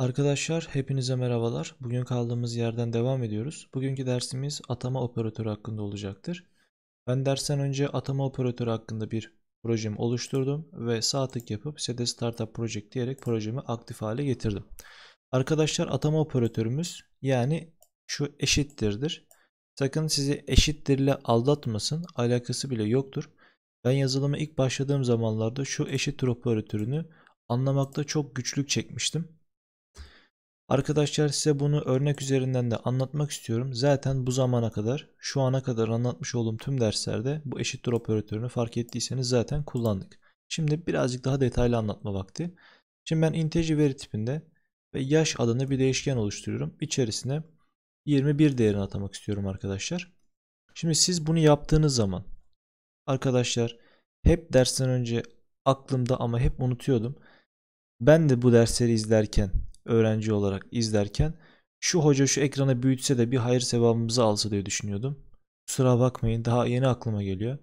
Arkadaşlar hepinize merhabalar. Bugün kaldığımız yerden devam ediyoruz. Bugünkü dersimiz atama operatörü hakkında olacaktır. Ben dersen önce atama operatörü hakkında bir projemi oluşturdum ve sağ tık yapıp CD Startup Project diyerek projemi aktif hale getirdim. Arkadaşlar atama operatörümüz yani şu eşittirdir. Sakın sizi eşittirle aldatmasın. Alakası bile yoktur. Ben yazılıma ilk başladığım zamanlarda şu eşittir operatörünü anlamakta çok güçlük çekmiştim. Arkadaşlar size bunu örnek üzerinden de anlatmak istiyorum. Zaten bu zamana kadar, şu ana kadar anlatmış olduğum tüm derslerde bu eşittir operatörünü fark ettiyseniz zaten kullandık. Şimdi birazcık daha detaylı anlatma vakti. Şimdi ben integer veri tipinde ve yaş adını bir değişken oluşturuyorum. İçerisine 21 değerini atamak istiyorum arkadaşlar. Şimdi siz bunu yaptığınız zaman arkadaşlar hep dersten önce aklımda ama hep unutuyordum. Ben de bu dersleri izlerken öğrenci olarak izlerken şu hoca şu ekranı büyütse de bir hayır sevabımızı alsa diye düşünüyordum. Kusura bakmayın daha yeni aklıma geliyor.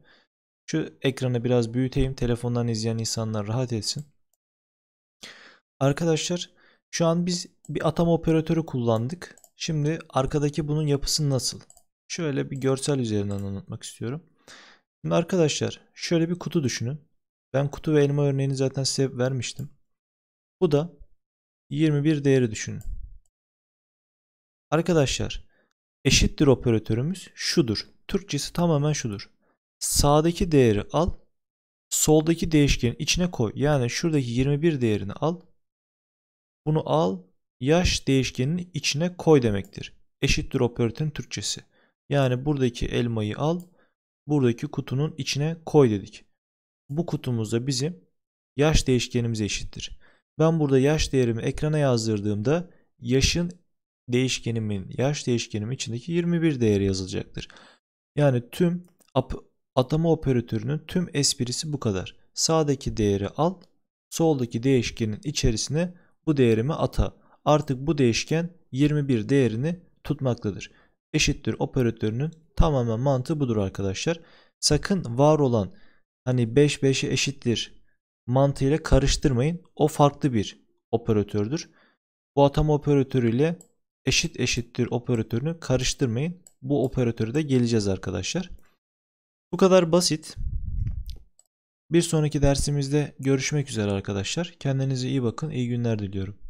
Şu ekranı biraz büyüteyim telefondan izleyen insanlar rahat etsin. Arkadaşlar şu an biz bir atom operatörü kullandık. Şimdi arkadaki bunun yapısı nasıl? Şöyle bir görsel üzerinden anlatmak istiyorum. Şimdi arkadaşlar şöyle bir kutu düşünün. Ben kutu ve elma örneğini zaten size vermiştim. Bu da 21 değeri düşünün. Arkadaşlar eşittir operatörümüz şudur. Türkçesi tamamen şudur. Sağdaki değeri al. Soldaki değişkenin içine koy. Yani şuradaki 21 değerini al. Bunu al. Yaş değişkenin içine koy demektir. Eşittir operatörün Türkçesi. Yani buradaki elmayı al. Buradaki kutunun içine koy dedik. Bu kutumuzda bizim yaş değişkenimiz eşittir. Ben burada yaş değerimi ekrana yazdırdığımda yaşın değişkenimin, yaş değişkenim içindeki 21 değeri yazılacaktır. Yani tüm atama operatörünün tüm esprisi bu kadar. Sağdaki değeri al, soldaki değişkenin içerisine bu değerimi ata. Artık bu değişken 21 değerini tutmaktadır. Eşittir operatörünün tamamen mantığı budur arkadaşlar. Sakın var olan hani 5 5'e eşittir mantığıyla karıştırmayın. O farklı bir operatördür. Bu atama ile eşit eşittir operatörünü karıştırmayın. Bu operatöre de geleceğiz arkadaşlar. Bu kadar basit. Bir sonraki dersimizde görüşmek üzere arkadaşlar. Kendinize iyi bakın. İyi günler diliyorum.